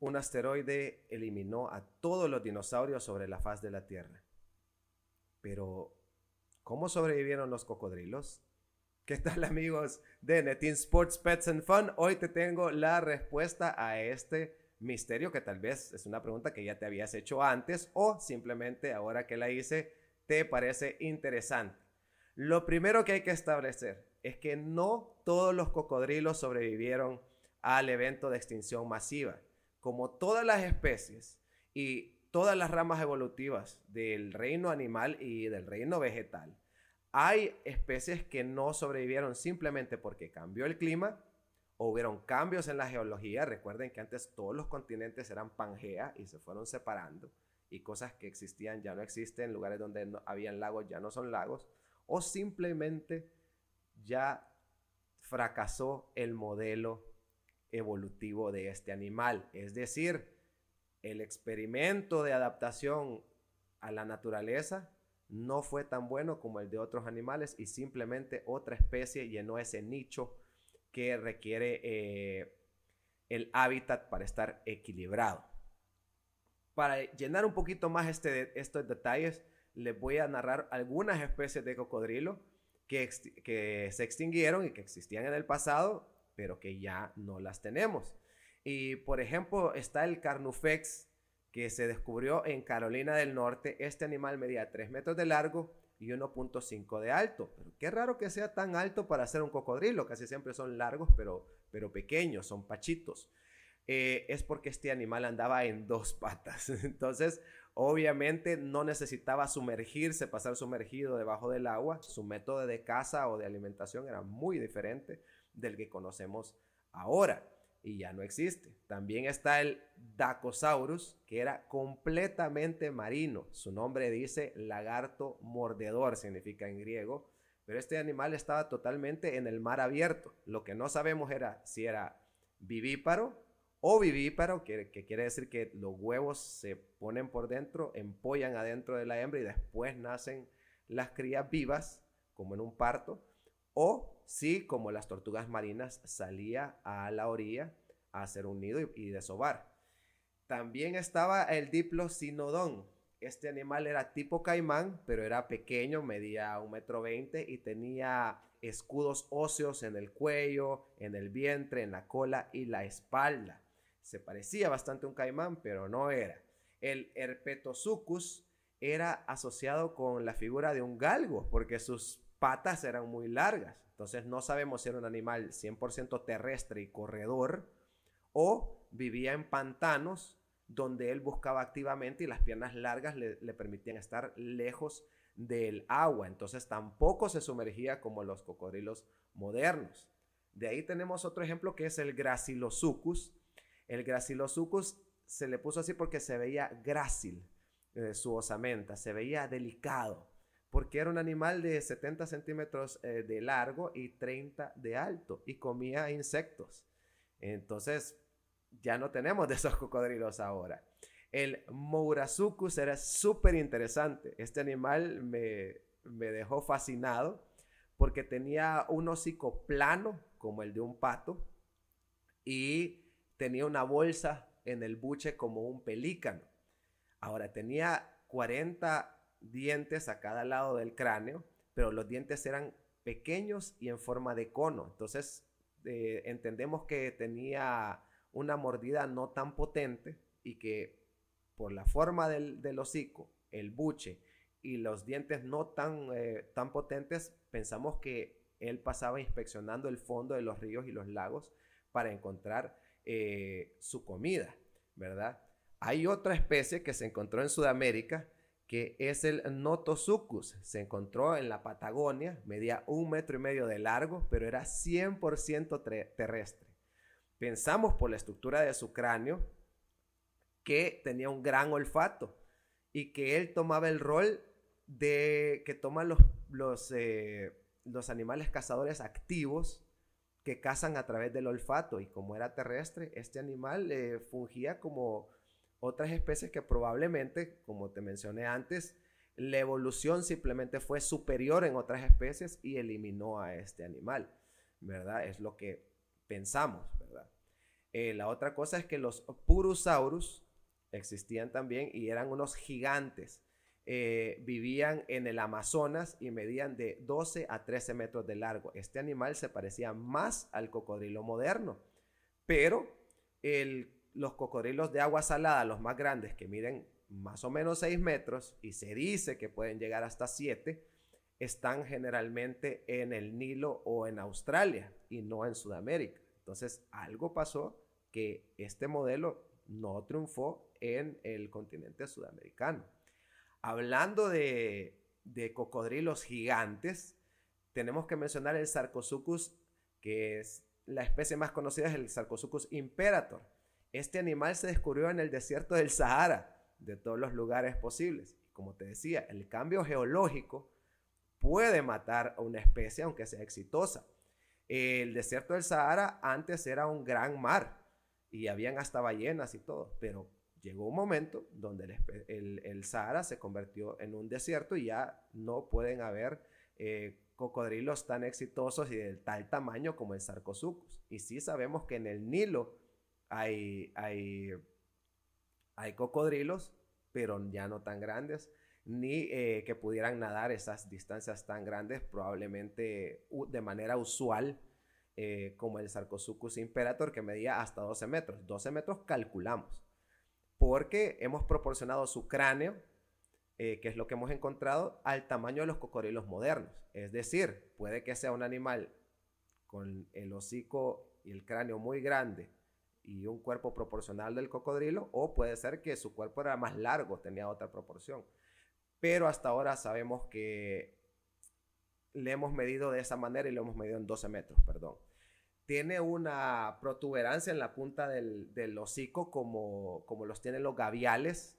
un asteroide eliminó a todos los dinosaurios sobre la faz de la Tierra. Pero, ¿cómo sobrevivieron los cocodrilos? ¿Qué tal amigos de Netin Sports Pets and Fun? Hoy te tengo la respuesta a este misterio que tal vez es una pregunta que ya te habías hecho antes o simplemente ahora que la hice te parece interesante. Lo primero que hay que establecer es que no todos los cocodrilos sobrevivieron al evento de extinción masiva como todas las especies y todas las ramas evolutivas del reino animal y del reino vegetal, hay especies que no sobrevivieron simplemente porque cambió el clima o hubieron cambios en la geología. Recuerden que antes todos los continentes eran pangea y se fueron separando y cosas que existían ya no existen, lugares donde no habían lagos ya no son lagos, o simplemente ya fracasó el modelo evolutivo de este animal. Es decir, el experimento de adaptación a la naturaleza no fue tan bueno como el de otros animales y simplemente otra especie llenó ese nicho que requiere eh, el hábitat para estar equilibrado. Para llenar un poquito más este, estos detalles, les voy a narrar algunas especies de cocodrilo que, que se extinguieron y que existían en el pasado pero que ya no las tenemos. Y por ejemplo, está el Carnufex, que se descubrió en Carolina del Norte. Este animal medía 3 metros de largo y 1.5 de alto. qué raro que sea tan alto para ser un cocodrilo, casi siempre son largos, pero, pero pequeños, son pachitos. Eh, es porque este animal andaba en dos patas. Entonces, obviamente no necesitaba sumergirse, pasar sumergido debajo del agua. Su método de caza o de alimentación era muy diferente del que conocemos ahora y ya no existe. También está el Dacosaurus, que era completamente marino. Su nombre dice lagarto mordedor, significa en griego, pero este animal estaba totalmente en el mar abierto. Lo que no sabemos era si era vivíparo o vivíparo, que, quiere decir que los huevos se ponen por dentro, empollan adentro de la hembra y después nacen las crías vivas, como en un parto, o Sí, como las tortugas marinas, salía a la orilla a hacer un nido y, desovar. También estaba el diplocinodón. Este animal era tipo caimán, pero era pequeño, medía un metro veinte y tenía escudos óseos en el cuello, en el vientre, en la cola y la espalda. Se parecía bastante a un caimán, pero no era. El herpetosuchus era asociado con la figura de un galgo, porque sus patas eran muy largas. Entonces no sabemos si era un animal 100% terrestre y corredor o vivía en pantanos donde él buscaba activamente y las piernas largas le, permitían estar lejos del agua. Entonces tampoco se sumergía como los cocodrilos modernos. De ahí tenemos otro ejemplo que es el Gracilosucus. El Gracilosucus se le puso así porque se veía grácil eh, su osamenta, se veía delicado porque era un animal de 70 centímetros eh, de largo y 30 de alto y comía insectos. Entonces, ya no tenemos de esos cocodrilos ahora. El Mourasucus era súper interesante. Este animal me, me dejó fascinado porque tenía un hocico plano como el de un pato y tenía una bolsa en el buche como un pelícano. Ahora tenía 40 dientes a cada lado del cráneo, pero los dientes eran pequeños y en forma de cono. Entonces eh, entendemos que tenía una mordida no tan potente y que por la forma del, hocico, el buche y los dientes no tan, eh, tan potentes, pensamos que él pasaba inspeccionando el fondo de los ríos y los lagos para encontrar eh, su comida, ¿verdad? Hay otra especie que se encontró en Sudamérica que es el Notosuchus. Se encontró en la Patagonia, medía un metro y medio de largo, pero era 100% terrestre. Pensamos por la estructura de su cráneo que tenía un gran olfato y que él tomaba el rol de que toman los, los eh, animales cazadores activos que cazan a través del olfato. Y como era terrestre, este animal eh, fungía como otras especies que probablemente, como te mencioné antes, la evolución simplemente fue superior en otras especies y eliminó a este animal, ¿verdad? Es lo que pensamos, ¿verdad? Eh, la otra cosa es que los purusaurus existían también y eran unos gigantes. Eh, vivían en el Amazonas y medían de 12 a 13 metros de largo. Este animal se parecía más al cocodrilo moderno, pero el los cocodrilos de agua salada, los más grandes, que miden más o menos 6 metros y se dice que pueden llegar hasta 7, están generalmente en el Nilo o en Australia y no en Sudamérica. Entonces, algo pasó que este modelo no triunfó en el continente sudamericano. Hablando de, cocodrilos gigantes, tenemos que mencionar el Sarcosuchus, que es la especie más conocida, es el Sarcosuchus imperator este animal se descubrió en el desierto del Sahara, de todos los lugares posibles. Como te decía, el cambio geológico puede matar a una especie, aunque sea exitosa. El desierto del Sahara antes era un gran mar y habían hasta ballenas y todo, pero llegó un momento donde el, Sahara se convirtió en un desierto y ya no pueden haber eh, cocodrilos tan exitosos y de tal tamaño como el Sarcosuchus. Y sí sabemos que en el Nilo, hay, cocodrilos, pero ya no tan grandes, ni eh, que pudieran nadar esas distancias tan grandes, probablemente de manera usual, eh, como el Sarcosuchus imperator, que medía hasta 12 metros. 12 metros calculamos, porque hemos proporcionado su cráneo, eh, que es lo que hemos encontrado, al tamaño de los cocodrilos modernos. Es decir, puede que sea un animal con el hocico y el cráneo muy grande, y un cuerpo proporcional del cocodrilo, o puede ser que su cuerpo era más largo, tenía otra proporción. Pero hasta ahora sabemos que le hemos medido de esa manera y lo hemos medido en 12 metros, perdón. Tiene una protuberancia en la punta del, hocico como, como los tienen los gaviales,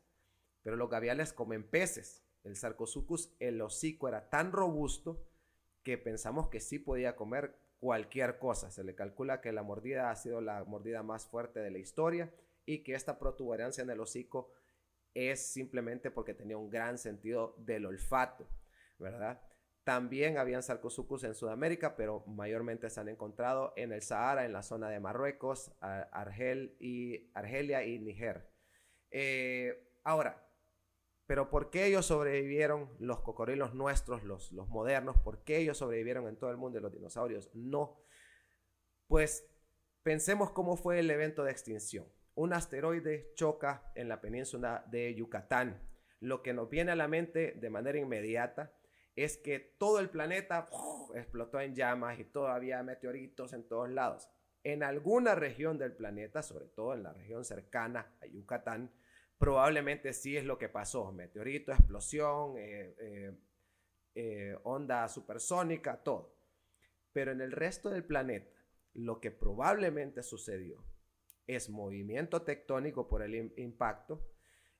pero los gaviales comen peces. El Sarcosuchus, el hocico era tan robusto que pensamos que sí podía comer cualquier cosa. Se le calcula que la mordida ha sido la mordida más fuerte de la historia y que esta protuberancia en el hocico es simplemente porque tenía un gran sentido del olfato, ¿verdad? También habían sarcosucus en Sudamérica, pero mayormente se han encontrado en el Sahara, en la zona de Marruecos, Argel y, Argelia y Niger. Eh, ahora, pero ¿por qué ellos sobrevivieron, los cocodrilos nuestros, los, los modernos? ¿Por qué ellos sobrevivieron en todo el mundo y los dinosaurios no? Pues pensemos cómo fue el evento de extinción. Un asteroide choca en la península de Yucatán. Lo que nos viene a la mente de manera inmediata es que todo el planeta explotó en llamas y todavía meteoritos en todos lados. En alguna región del planeta, sobre todo en la región cercana a Yucatán, probablemente sí es lo que pasó. Meteorito, explosión, eh, eh, eh, onda supersónica, todo. Pero en el resto del planeta, lo que probablemente sucedió es movimiento tectónico por el impacto,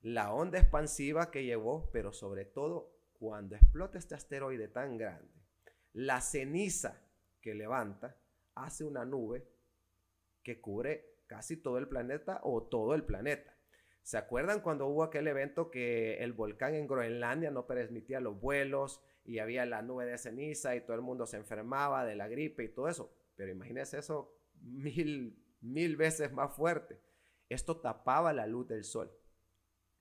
la onda expansiva que llevó, pero sobre todo cuando explota este asteroide tan grande, la ceniza que levanta hace una nube que cubre casi todo el planeta o todo el planeta. ¿Se acuerdan cuando hubo aquel evento que el volcán en Groenlandia no permitía los vuelos y había la nube de ceniza y todo el mundo se enfermaba de la gripe y todo eso? Pero imagínense eso mil, mil veces más fuerte. Esto tapaba la luz del sol.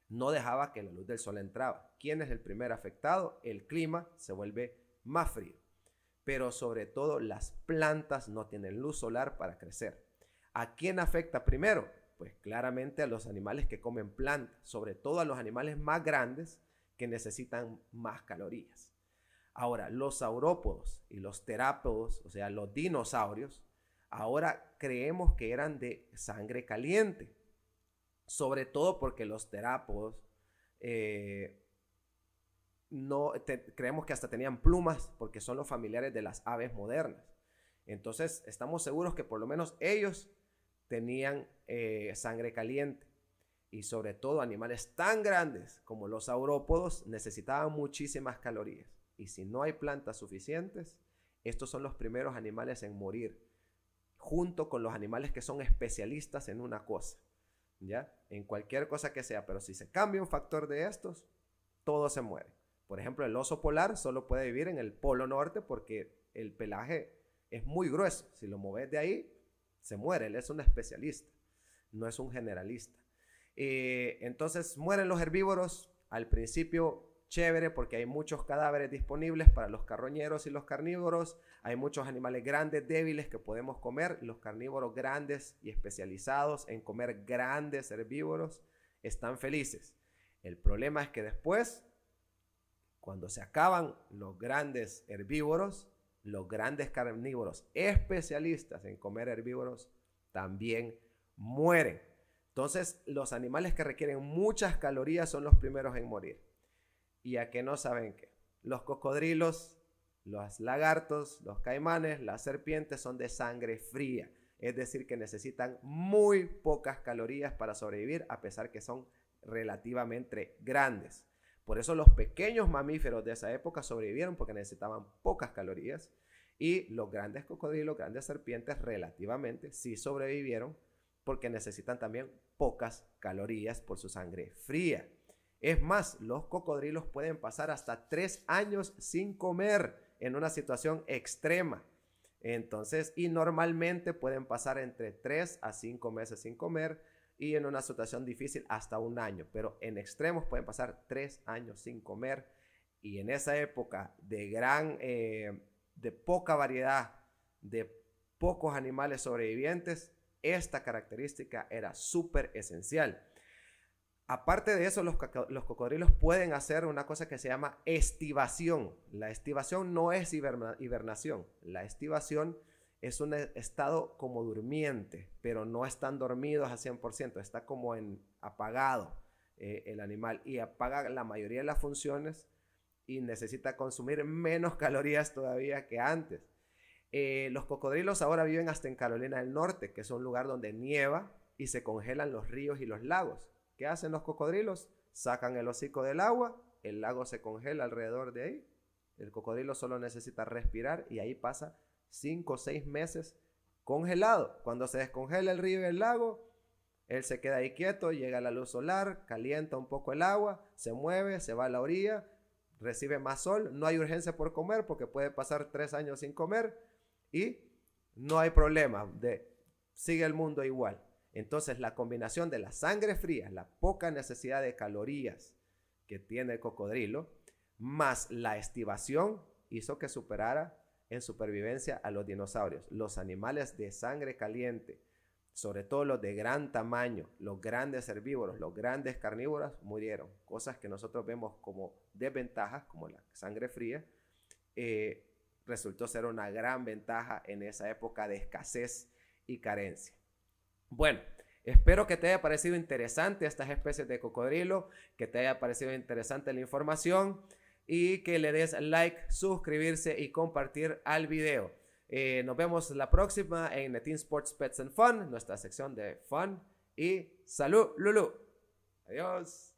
No dejaba que la luz del sol entraba. ¿Quién es el primer afectado? El clima se vuelve más frío. Pero sobre todo las plantas no tienen luz solar para crecer. ¿A quién afecta primero? pues claramente a los animales que comen plantas, sobre todo a los animales más grandes que necesitan más calorías. Ahora, los saurópodos y los terápodos, o sea, los dinosaurios, ahora creemos que eran de sangre caliente, sobre todo porque los terápodos eh, no creemos que hasta tenían plumas porque son los familiares de las aves modernas. Entonces, estamos seguros que por lo menos ellos tenían eh, sangre caliente y sobre todo animales tan grandes como los aurópodos necesitaban muchísimas calorías. Y si no hay plantas suficientes, estos son los primeros animales en morir, junto con los animales que son especialistas en una cosa, ¿ya? En cualquier cosa que sea, pero si se cambia un factor de estos, todo se muere. Por ejemplo, el oso polar solo puede vivir en el polo norte porque el pelaje es muy grueso. Si lo mueves de ahí, se muere, él es un especialista, no es un generalista. Eh, entonces mueren los herbívoros, al principio chévere porque hay muchos cadáveres disponibles para los carroñeros y los carnívoros, hay muchos animales grandes, débiles que podemos comer, los carnívoros grandes y especializados en comer grandes herbívoros están felices. El problema es que después, cuando se acaban los grandes herbívoros, los grandes carnívoros especialistas en comer herbívoros también mueren. Entonces, los animales que requieren muchas calorías son los primeros en morir. ¿Y a que no saben qué? Los cocodrilos, los lagartos, los caimanes, las serpientes son de sangre fría. Es decir, que necesitan muy pocas calorías para sobrevivir, a pesar que son relativamente grandes. Por eso los pequeños mamíferos de esa época sobrevivieron porque necesitaban pocas calorías y los grandes cocodrilos, grandes serpientes relativamente sí sobrevivieron porque necesitan también pocas calorías por su sangre fría. Es más, los cocodrilos pueden pasar hasta tres años sin comer en una situación extrema. Entonces, y normalmente pueden pasar entre tres a cinco meses sin comer, y en una situación difícil hasta un año, pero en extremos pueden pasar tres años sin comer y en esa época de gran, eh, de poca variedad, de pocos animales sobrevivientes, esta característica era súper esencial. Aparte de eso, los, cocodrilos pueden hacer una cosa que se llama estivación. La estivación no es hibernación. La estivación es un estado como durmiente, pero no están dormidos a 100%, está como en apagado eh, el animal y apaga la mayoría de las funciones y necesita consumir menos calorías todavía que antes. Eh, los cocodrilos ahora viven hasta en Carolina del Norte, que es un lugar donde nieva y se congelan los ríos y los lagos. ¿Qué hacen los cocodrilos? Sacan el hocico del agua, el lago se congela alrededor de ahí, el cocodrilo solo necesita respirar y ahí pasa 5 o 6 meses congelado. Cuando se descongela el río y el lago, él se queda ahí quieto, llega la luz solar, calienta un poco el agua, se mueve, se va a la orilla, recibe más sol, no hay urgencia por comer porque puede pasar tres años sin comer y no hay problema, de, sigue el mundo igual. Entonces la combinación de la sangre fría, la poca necesidad de calorías que tiene el cocodrilo, más la estivación hizo que superara en supervivencia a los dinosaurios. Los animales de sangre caliente, sobre todo los de gran tamaño, los grandes herbívoros, los grandes carnívoros, murieron. Cosas que nosotros vemos como desventajas, como la sangre fría, eh, resultó ser una gran ventaja en esa época de escasez y carencia. Bueno, Espero que te haya parecido interesante estas especies de cocodrilo, que te haya parecido interesante la información y que le des like, suscribirse y compartir al video. Eh, nos vemos la próxima en Netin Sports Pets and Fun, nuestra sección de Fun y salud, Lulu. Adiós.